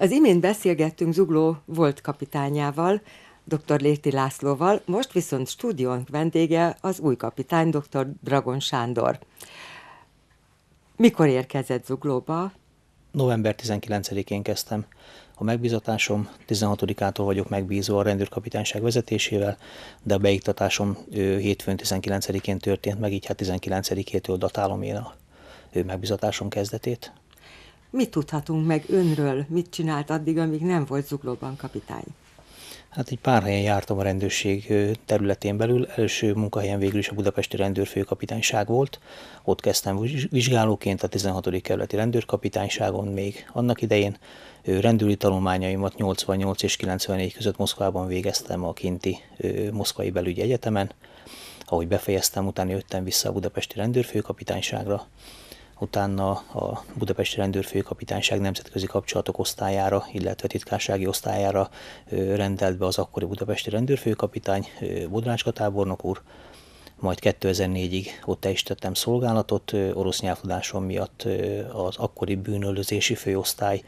Az imént beszélgettünk Zugló volt kapitányával, dr. Léti Lászlóval, most viszont stúdiónk vendége az új kapitány, dr. Dragon Sándor. Mikor érkezett Zuglóba? November 19-én kezdtem. A megbizatásom 16-ától vagyok megbízó a rendőrkapitányság vezetésével, de a beiktatásom hétfőn 19-én történt meg, így hát 19-től datálom én a megbizatásom kezdetét. Mit tudhatunk meg önről, mit csinált addig, amíg nem volt zuglóban kapitány? Hát egy pár helyen jártam a rendőrség területén belül. Első munkahelyen végül is a budapesti rendőrfőkapitányság volt. Ott kezdtem vizsgálóként a 16. kerületi rendőrkapitányságon még annak idején. Rendőri tanulmányaimat 88 és 94 között Moszkvában végeztem a kinti Moszkvai Belügyi Egyetemen. Ahogy befejeztem, utána jöttem vissza a budapesti rendőrfőkapitányságra utána a Budapesti Rendőrfőkapitányság nemzetközi kapcsolatok osztályára, illetve titkársági osztályára rendelt be az akkori Budapesti Rendőrfőkapitány, Budrácska tábornok úr, majd 2004-ig ott is tettem szolgálatot, orosz nyelvtudásom miatt az akkori bűnöldözési főosztály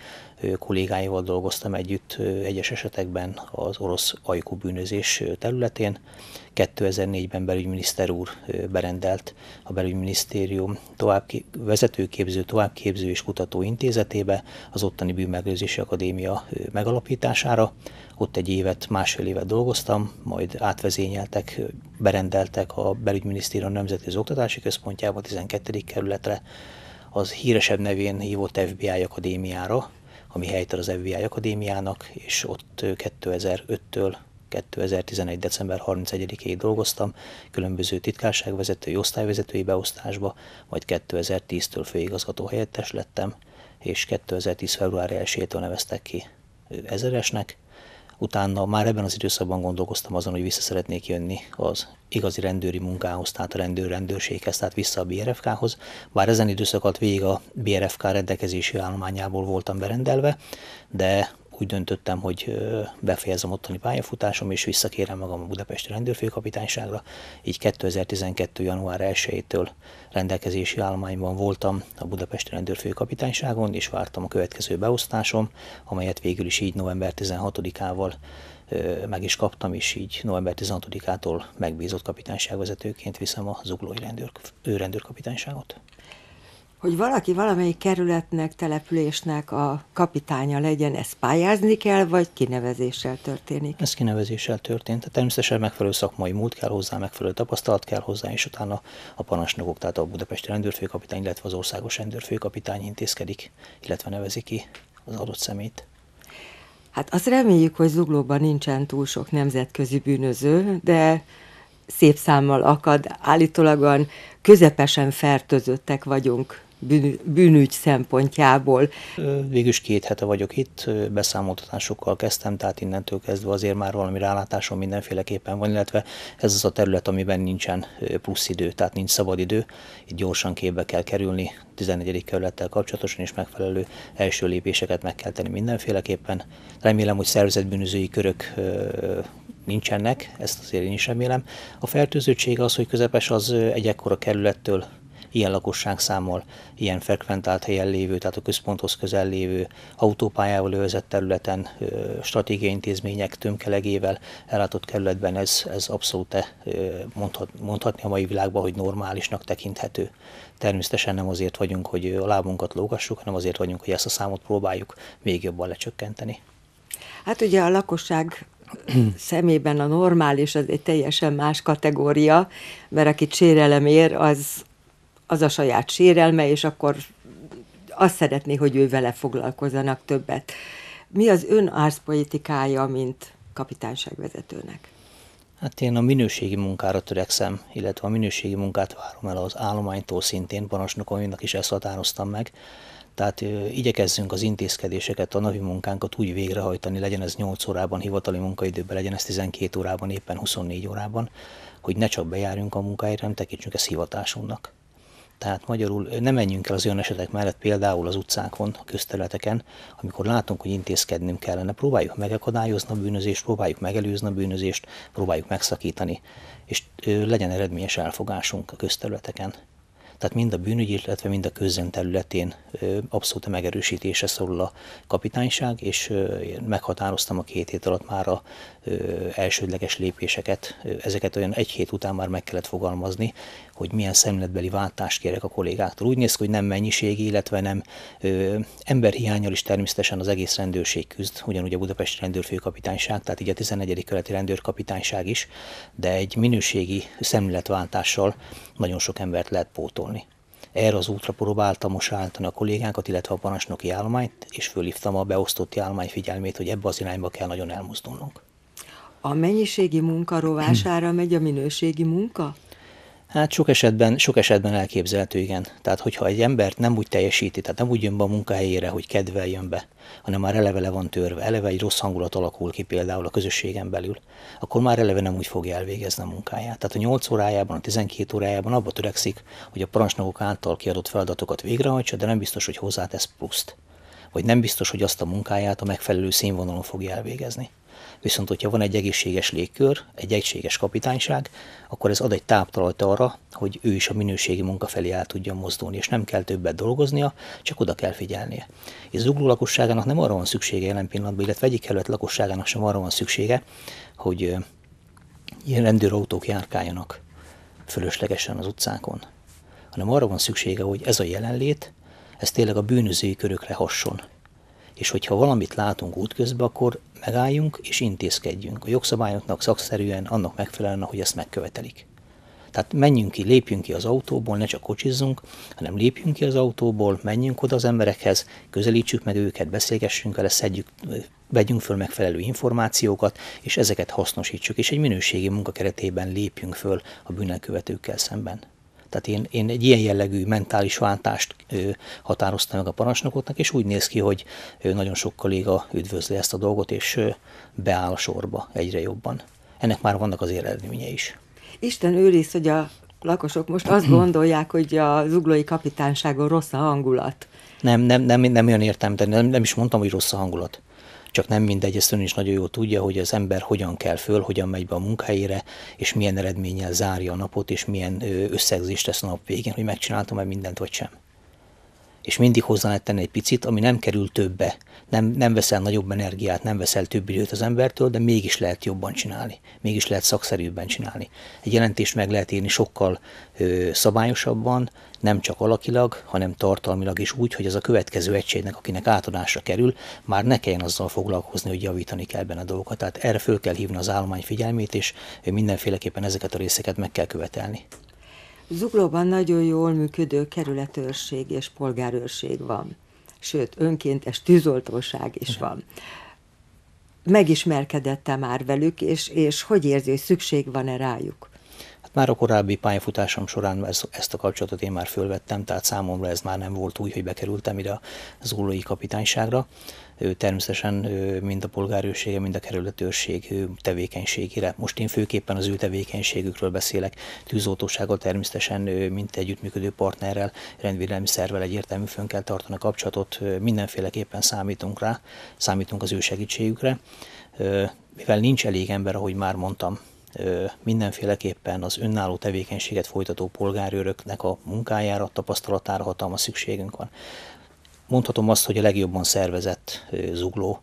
kollégáival dolgoztam együtt egyes esetekben az orosz ajkú bűnözés területén. 2004-ben belügyminiszter úr berendelt a belügyminisztérium tovább vezetőképző, továbbképző és kutató intézetébe az ottani bűnmegőrzési akadémia megalapítására. Ott egy évet, másfél évet dolgoztam, majd átvezényeltek, berendeltek a belügyminisztérium nemzetközi oktatási központjába, 12. kerületre, az híresebb nevén hívott FBI akadémiára, ami helytel az FBI Akadémiának, és ott 2005-től 2011. december 31-ig dolgoztam, különböző titkárságvezetői, osztályvezetői beosztásba, majd 2010-től főigazgató helyettes lettem, és 2010. február 1-től neveztek ki ezeresnek, utána már ebben az időszakban gondolkoztam azon, hogy vissza szeretnék jönni az igazi rendőri munkához, tehát a rendőr rendőrséghez, tehát vissza a BRFK-hoz. Bár ezen időszakat végig a BRFK rendelkezési állományából voltam berendelve, de úgy döntöttem, hogy befejezem ottani pályafutásom, és visszakérem magam a Budapesti Rendőrfőkapitányságra. Így 2012. január 1-től rendelkezési állományban voltam a Budapesti Rendőrfőkapitányságon, és vártam a következő beosztásom, amelyet végül is így november 16-ával meg is kaptam, és így november 16-ától megbízott kapitányságvezetőként viszem a zuglói rendőr, rendőrkapitányságot hogy valaki valamelyik kerületnek, településnek a kapitánya legyen, ezt pályázni kell, vagy kinevezéssel történik? Ez kinevezéssel történt. Tehát természetesen megfelelő szakmai múlt kell hozzá, megfelelő tapasztalat kell hozzá, és utána a parancsnokok, tehát a budapesti rendőrfőkapitány, illetve az országos rendőrfőkapitány intézkedik, illetve nevezi ki az adott szemét. Hát azt reméljük, hogy Zuglóban nincsen túl sok nemzetközi bűnöző, de szép számmal akad. Állítólagan közepesen fertőzöttek vagyunk bűn, bűnügy szempontjából. Végülis két hete vagyok itt, beszámoltatásokkal kezdtem, tehát innentől kezdve azért már valami rálátásom mindenféleképpen van, illetve ez az a terület, amiben nincsen plusz idő, tehát nincs szabad idő, itt gyorsan képbe kell kerülni 14. kerülettel kapcsolatosan, is megfelelő első lépéseket meg kell tenni mindenféleképpen. Remélem, hogy szervezetbűnözői körök nincsenek, ezt azért én is remélem. A fertőzöttség az, hogy közepes, az egy ekkora kerülettől ilyen lakosság számmal, ilyen frekventált helyen lévő, tehát a központhoz közel lévő autópályával övezett területen, stratégiai intézmények tömkelegével ellátott kerületben ez, ez abszolút mondhat, mondhatni a mai világban, hogy normálisnak tekinthető. Természetesen nem azért vagyunk, hogy a lábunkat lógassuk, hanem azért vagyunk, hogy ezt a számot próbáljuk még jobban lecsökkenteni. Hát ugye a lakosság szemében a normális az egy teljesen más kategória, mert aki sérelem ér, az, az a saját sérelme, és akkor azt szeretné, hogy ő vele foglalkozzanak többet. Mi az ön árzpolitikája, mint kapitányságvezetőnek? Hát én a minőségi munkára törekszem, illetve a minőségi munkát várom el az állománytól szintén, parancsnokomnak is ezt határoztam meg. Tehát ö, igyekezzünk az intézkedéseket, a napi munkánkat úgy végrehajtani, legyen ez 8 órában hivatali munkaidőben, legyen ez 12 órában, éppen 24 órában, hogy ne csak bejárjunk a munkáért, hanem tekintsünk ezt hivatásunknak. Tehát magyarul nem menjünk el az olyan esetek mellett, például az utcákon, a közterületeken, amikor látunk, hogy intézkednünk kellene, próbáljuk megakadályozni a bűnözést, próbáljuk megelőzni a bűnözést, próbáljuk megszakítani, és legyen eredményes elfogásunk a közterületeken. Tehát mind a bűnügy, illetve mind a közön területén abszolút a megerősítése szorul a kapitányság, és meghatároztam a két hét alatt már a elsődleges lépéseket. Ezeket olyan egy hét után már meg kellett fogalmazni, hogy milyen szemletbeli váltást kérek a kollégáktól. Úgy néz ki, hogy nem mennyiségi, illetve nem ö, emberhiányal is természetesen az egész rendőrség küzd, ugyanúgy a Budapesti Rendőrfőkapitányság, tehát így a 11. követi rendőrkapitányság is, de egy minőségi szemléletváltással nagyon sok embert lehet pótolni. Erre az útra próbáltam most állítani a kollégánkat illetve a parancsnoki állományt, és fölhívtam a beosztotti állomány figyelmét, hogy ebbe az irányba kell nagyon elmozdulnunk. A mennyiségi munka rovására megy a minőségi munka? Hát sok esetben, sok esetben elképzelhető, igen. Tehát, hogyha egy embert nem úgy teljesíti, tehát nem úgy jön be a munkahelyére, hogy kedvel jön be, hanem már eleve le van törve, eleve egy rossz hangulat alakul ki például a közösségen belül, akkor már eleve nem úgy fogja elvégezni a munkáját. Tehát a 8 órájában, a 12 órájában abba törekszik, hogy a parancsnokok által kiadott feladatokat végrehajtsa, de nem biztos, hogy hozzátesz pluszt. Vagy nem biztos, hogy azt a munkáját a megfelelő színvonalon fogja elvégezni. Viszont, hogyha van egy egészséges légkör, egy egységes kapitányság, akkor ez ad egy táptalajt arra, hogy ő is a minőségi munka felé el tudjon mozdulni, és nem kell többet dolgoznia, csak oda kell figyelnie. És zugló lakosságának nem arra van szüksége jelen pillanatban, illetve egyik kerület lakosságának sem arra van szüksége, hogy ilyen rendőrautók járkáljanak fölöslegesen az utcákon, hanem arra van szüksége, hogy ez a jelenlét, ez tényleg a bűnözői körökre hasson és hogyha valamit látunk útközben, akkor megálljunk és intézkedjünk a jogszabályoknak szakszerűen annak megfelelően, ahogy ezt megkövetelik. Tehát menjünk ki, lépjünk ki az autóból, ne csak kocsizzunk, hanem lépjünk ki az autóból, menjünk oda az emberekhez, közelítsük meg őket, beszélgessünk vele, szedjük, vegyünk föl megfelelő információkat, és ezeket hasznosítsuk, és egy minőségi munka keretében lépjünk föl a bűnelkövetőkkel szemben. Tehát én, én egy ilyen jellegű mentális váltást határoztam meg a parancsnokoknak, és úgy néz ki, hogy nagyon sok kolléga üdvözli ezt a dolgot, és beáll a sorba egyre jobban. Ennek már vannak az eredménye is. Isten őriz, hogy a lakosok most azt gondolják, hogy a zuglói kapitányságon rossz a hangulat. Nem, nem, nem, nem olyan értem, de nem, nem is mondtam, hogy rossz a hangulat csak nem mindegy, ezt ön is nagyon jól tudja, hogy az ember hogyan kell föl, hogyan megy be a munkahelyére, és milyen eredménnyel zárja a napot, és milyen összegzést tesz a nap végén, hogy megcsináltam-e mindent, vagy sem és mindig hozzá lehet tenni egy picit, ami nem kerül többe, nem, nem veszel nagyobb energiát, nem veszel több időt az embertől, de mégis lehet jobban csinálni, mégis lehet szakszerűbben csinálni. Egy jelentést meg lehet írni sokkal ö, szabályosabban, nem csak alakilag, hanem tartalmilag is úgy, hogy az a következő egységnek, akinek átadásra kerül, már ne kelljen azzal foglalkozni, hogy javítani kell benne a dolgokat. Tehát erre föl kell hívni az állomány figyelmét, és mindenféleképpen ezeket a részeket meg kell követelni. Zuglóban nagyon jól működő kerületőrség és polgárőrség van. Sőt, önkéntes tűzoltóság is van. Megismerkedette már velük, és, és hogy érzi, hogy szükség van-e rájuk? Már a korábbi pályafutásom során ezt a kapcsolatot én már fölvettem, tehát számomra ez már nem volt új, hogy bekerültem ide a Ullói kapitányságra. Ő természetesen mind a polgárőrsége, mind a kerületőrség tevékenységére. Most én főképpen az ő tevékenységükről beszélek. Tűzoltósággal természetesen, mint együttműködő partnerrel, rendvédelmi szervvel egyértelmű fönn kell tartani a kapcsolatot. Mindenféleképpen számítunk rá, számítunk az ő segítségükre. Mivel nincs elég ember, ahogy már mondtam, mindenféleképpen az önálló tevékenységet folytató polgárőröknek a munkájára, tapasztalatára hatalmas szükségünk van. Mondhatom azt, hogy a legjobban szervezett zugló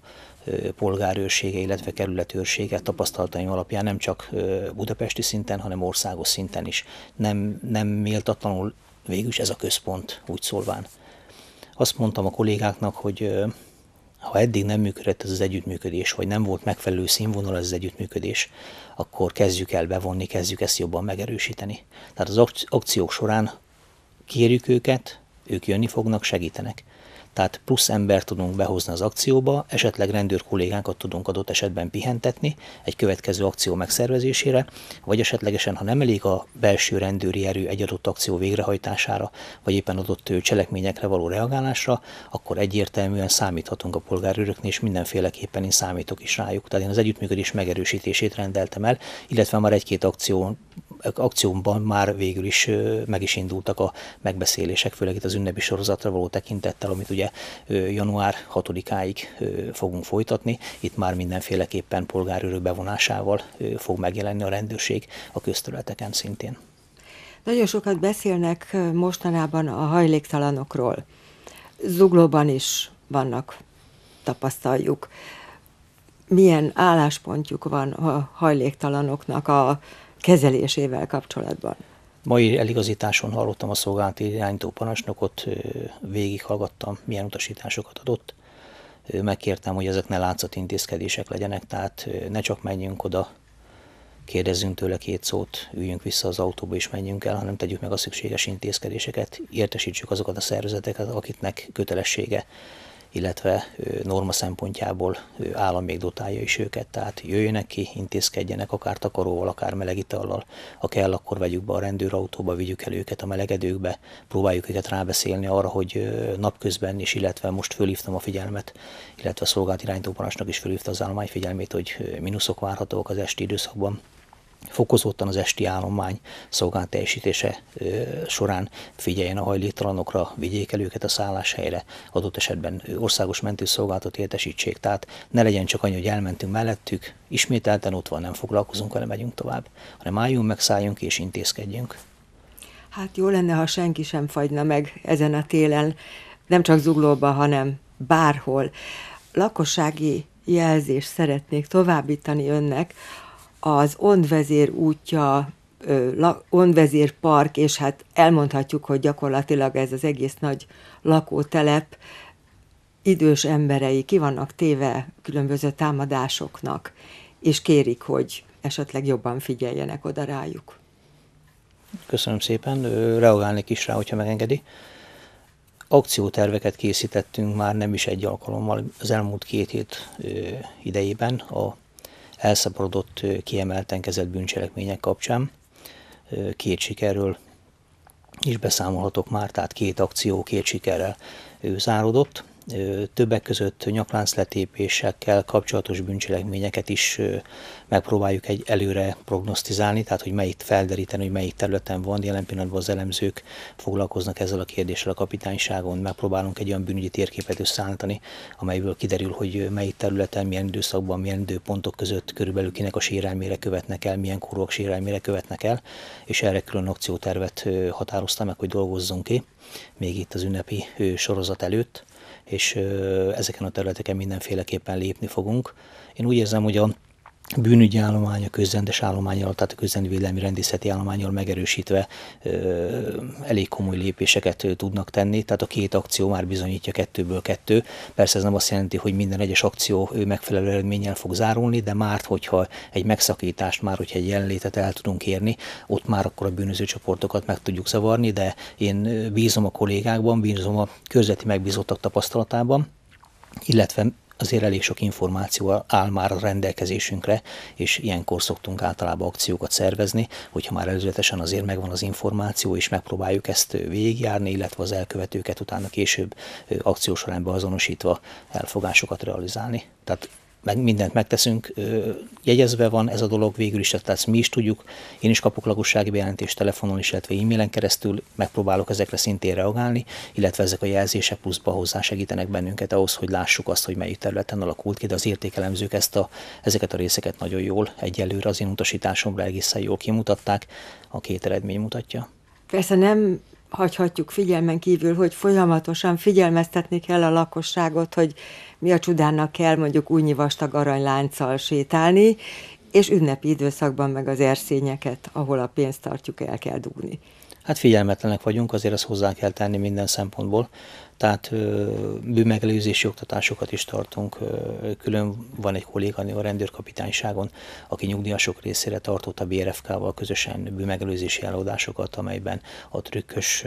polgárőrsége, illetve kerületőrsége tapasztalataim alapján nem csak budapesti szinten, hanem országos szinten is. Nem, nem méltatlanul végülis ez a központ úgy szólván. Azt mondtam a kollégáknak, hogy ha eddig nem működött ez az együttműködés, vagy nem volt megfelelő színvonal ez az együttműködés, akkor kezdjük el bevonni, kezdjük ezt jobban megerősíteni. Tehát az akciók során kérjük őket, ők jönni fognak, segítenek tehát plusz ember tudunk behozni az akcióba, esetleg rendőr kollégánkat tudunk adott esetben pihentetni egy következő akció megszervezésére, vagy esetlegesen, ha nem elég a belső rendőri erő egy adott akció végrehajtására, vagy éppen adott cselekményekre való reagálásra, akkor egyértelműen számíthatunk a polgárőröknél, és mindenféleképpen én számítok is rájuk. Tehát én az együttműködés megerősítését rendeltem el, illetve már egy-két akció akciómban már végül is meg is indultak a megbeszélések, főleg itt az ünnepi sorozatra való tekintettel, amit ugye ugye január 6-áig fogunk folytatni. Itt már mindenféleképpen polgárőrök bevonásával fog megjelenni a rendőrség a közterületeken szintén. Nagyon sokat beszélnek mostanában a hajléktalanokról. Zuglóban is vannak, tapasztaljuk. Milyen álláspontjuk van a hajléktalanoknak a kezelésével kapcsolatban? Mai eligazításon hallottam a szolgálati irányító parancsnokot, végighallgattam, milyen utasításokat adott. Megkértem, hogy ezek ne látszat intézkedések legyenek, tehát ne csak menjünk oda, kérdezzünk tőle két szót, üljünk vissza az autóba és menjünk el, hanem tegyük meg a szükséges intézkedéseket, értesítsük azokat a szervezeteket, akiknek kötelessége illetve norma szempontjából állam még dotálja is őket, tehát jöjjenek ki, intézkedjenek, akár takaróval, akár melegitallal, ha kell, akkor vegyük be a rendőrautóba, vigyük el őket a melegedőkbe, próbáljuk őket rábeszélni arra, hogy napközben is, illetve most fölhívtam a figyelmet, illetve a szolgált irányítópanasnak is fölhívta az állomány figyelmét, hogy mínuszok várhatók az esti időszakban, fokozottan az esti állomány szolgálteljesítése során figyeljen a hajléktalanokra, vigyék el őket a szálláshelyre, adott esetben országos mentőszolgálatot értesítsék. Tehát ne legyen csak annyi, hogy elmentünk mellettük, ismételten ott van, nem foglalkozunk, hanem megyünk tovább, hanem álljunk meg, szálljunk és intézkedjünk. Hát jó lenne, ha senki sem fagyna meg ezen a télen, nem csak zuglóban, hanem bárhol. Lakossági jelzést szeretnék továbbítani önnek, az Ondvezér útja, Ondvezér park, és hát elmondhatjuk, hogy gyakorlatilag ez az egész nagy lakótelep, idős emberei ki vannak téve különböző támadásoknak, és kérik, hogy esetleg jobban figyeljenek oda rájuk. Köszönöm szépen, reagálnék is rá, hogyha megengedi. Akcióterveket készítettünk már nem is egy alkalommal az elmúlt két hét idejében a elszaporodott, kiemelten kezelt bűncselekmények kapcsán. Két sikerről is beszámolhatok már, tehát két akció két sikerrel záródott többek között nyakláncletépésekkel kapcsolatos bűncselekményeket is megpróbáljuk egy előre prognosztizálni, tehát hogy melyik felderíteni, hogy melyik területen van. Jelen pillanatban az elemzők foglalkoznak ezzel a kérdéssel a kapitányságon, megpróbálunk egy olyan bűnügyi térképet összeállítani, amelyből kiderül, hogy melyik területen, milyen időszakban, milyen időpontok között körülbelül kinek a sérelmére követnek el, milyen korok sérelmére követnek el, és erre külön akciótervet határoztam meg, hogy dolgozzunk ki, még itt az ünnepi sorozat előtt és ezeken a területeken mindenféleképpen lépni fogunk. Én úgy érzem, hogy a bűnügyi állomány, a közrendes alatt, tehát a közrendvédelmi rendészeti állományjal megerősítve ö, elég komoly lépéseket ö, tudnak tenni, tehát a két akció már bizonyítja kettőből kettő. Persze ez nem azt jelenti, hogy minden egyes akció ő megfelelő eredménnyel fog zárulni, de már, hogyha egy megszakítást, már hogyha egy jelenlétet el tudunk érni, ott már akkor a bűnöző csoportokat meg tudjuk zavarni, de én bízom a kollégákban, bízom a körzeti megbízottak tapasztalatában, illetve azért elég sok információ áll már a rendelkezésünkre, és ilyenkor szoktunk általában akciókat szervezni, hogyha már előzetesen azért megvan az információ, és megpróbáljuk ezt végigjárni, illetve az elkövetőket utána később akciósorán beazonosítva elfogásokat realizálni. Tehát meg mindent megteszünk, jegyezve van ez a dolog végül is, tehát ezt mi is tudjuk, én is kapok lakossági bejelentést telefonon is, illetve e-mailen keresztül, megpróbálok ezekre szintén reagálni, illetve ezek a jelzések pluszba segítenek bennünket ahhoz, hogy lássuk azt, hogy melyik területen alakult ki, de az értékelemzők ezt a, ezeket a részeket nagyon jól egyelőre az én utasításomra egészen jól kimutatták, a két eredmény mutatja. Persze nem hagyhatjuk figyelmen kívül, hogy folyamatosan figyelmeztetni kell a lakosságot, hogy mi a csodának kell mondjuk újnyi vastag aranylánccal sétálni, és ünnepi időszakban meg az erszényeket, ahol a pénzt tartjuk, el kell dugni. Hát figyelmetlenek vagyunk, azért ezt hozzá kell tenni minden szempontból tehát bűnmegelőzési oktatásokat is tartunk. Külön van egy kolléganő a rendőrkapitányságon, aki nyugdíjasok részére tartott a BRFK-val közösen bűnmegelőzési előadásokat, amelyben a trükkös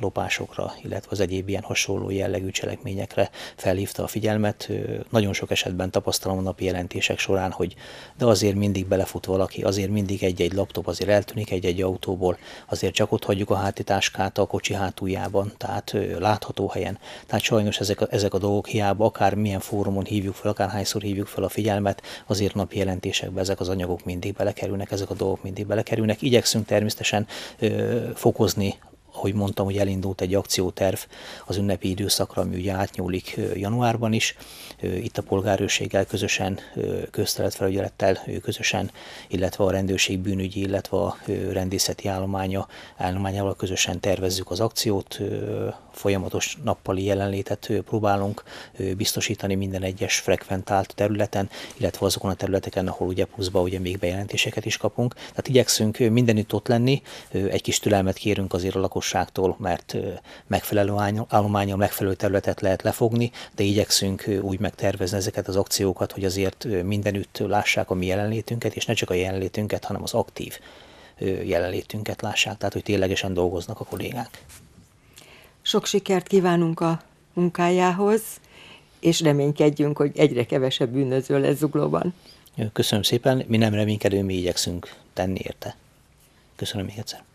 lopásokra, illetve az egyéb ilyen hasonló jellegű cselekményekre felhívta a figyelmet. Nagyon sok esetben tapasztalom a napi jelentések során, hogy de azért mindig belefut valaki, azért mindig egy-egy laptop azért eltűnik egy-egy autóból, azért csak ott hagyjuk a hátitáskát a kocsi hátuljában, tehát látható helyen legyen. Tehát sajnos ezek a, ezek a dolgok hiába, akár milyen fórumon hívjuk fel, akár hányszor hívjuk fel a figyelmet, azért napi jelentésekbe ezek az anyagok mindig belekerülnek, ezek a dolgok mindig belekerülnek. Igyekszünk természetesen ö, fokozni ahogy mondtam, hogy elindult egy akcióterv az ünnepi időszakra, ami ugye átnyúlik januárban is. Itt a polgárőrséggel közösen, közteletfelügyelettel közösen, illetve a rendőrség bűnügyi, illetve a rendészeti állománya, állományával közösen tervezzük az akciót, folyamatos nappali jelenlétet próbálunk biztosítani minden egyes frekventált területen, illetve azokon a területeken, ahol ugye pluszba ugye még bejelentéseket is kapunk. Tehát igyekszünk mindenütt ott lenni, egy kis türelmet kérünk azért a lakosságtól, mert megfelelő állományon megfelelő területet lehet lefogni, de igyekszünk úgy megtervezni ezeket az akciókat, hogy azért mindenütt lássák a mi jelenlétünket, és ne csak a jelenlétünket, hanem az aktív jelenlétünket lássák, tehát hogy ténylegesen dolgoznak a kollégák. Sok sikert kívánunk a munkájához, és reménykedjünk, hogy egyre kevesebb bűnöző lesz zuglóban. Köszönöm szépen, mi nem reménykedő mi igyekszünk tenni érte. Köszönöm még egyszer.